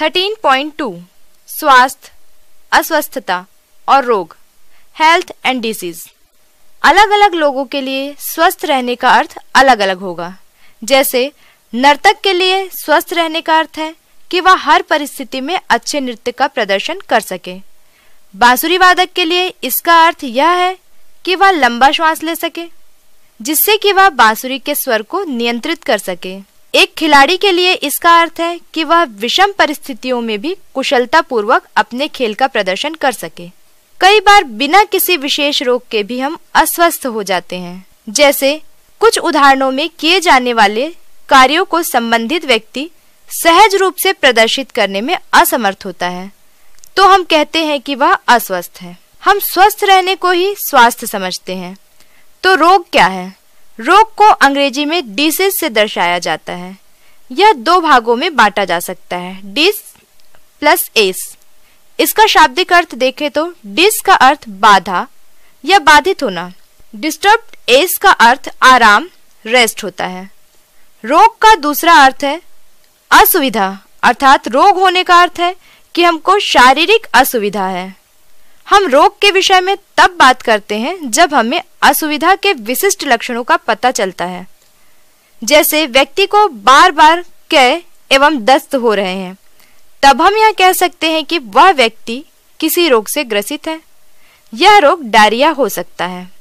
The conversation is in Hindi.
थर्टीन पॉइंट टू स्वास्थ्य अस्वस्थता और रोग हेल्थ एंड डिसीज अलग अलग लोगों के लिए स्वस्थ रहने का अर्थ अलग अलग होगा जैसे नर्तक के लिए स्वस्थ रहने का अर्थ है कि वह हर परिस्थिति में अच्छे नृत्य का प्रदर्शन कर सके बांसुरी वादक के लिए इसका अर्थ यह है कि वह लंबा श्वास ले सके जिससे कि वह बांसुरी के स्वर को नियंत्रित कर सके एक खिलाड़ी के लिए इसका अर्थ है कि वह विषम परिस्थितियों में भी कुशलतापूर्वक अपने खेल का प्रदर्शन कर सके कई बार बिना किसी विशेष रोग के भी हम अस्वस्थ हो जाते हैं जैसे कुछ उदाहरणों में किए जाने वाले कार्यों को संबंधित व्यक्ति सहज रूप से प्रदर्शित करने में असमर्थ होता है तो हम कहते हैं कि वह अस्वस्थ है हम स्वस्थ रहने को ही स्वास्थ्य समझते हैं तो रोग क्या है रोग को अंग्रेजी में डिसेज से दर्शाया जाता है यह दो भागों में बांटा जा सकता है डिस प्लस एस इसका शाब्दिक अर्थ देखें तो डिस का अर्थ बाधा या बाधित होना डिस्टर्ब एस का अर्थ आराम रेस्ट होता है रोग का दूसरा अर्थ है असुविधा अर्थात रोग होने का अर्थ है कि हमको शारीरिक असुविधा है हम रोग के विषय में तब बात करते हैं जब हमें असुविधा के विशिष्ट लक्षणों का पता चलता है जैसे व्यक्ति को बार बार कह एवं दस्त हो रहे हैं तब हम यह कह सकते हैं कि वह व्यक्ति किसी रोग से ग्रसित है यह रोग डायरिया हो सकता है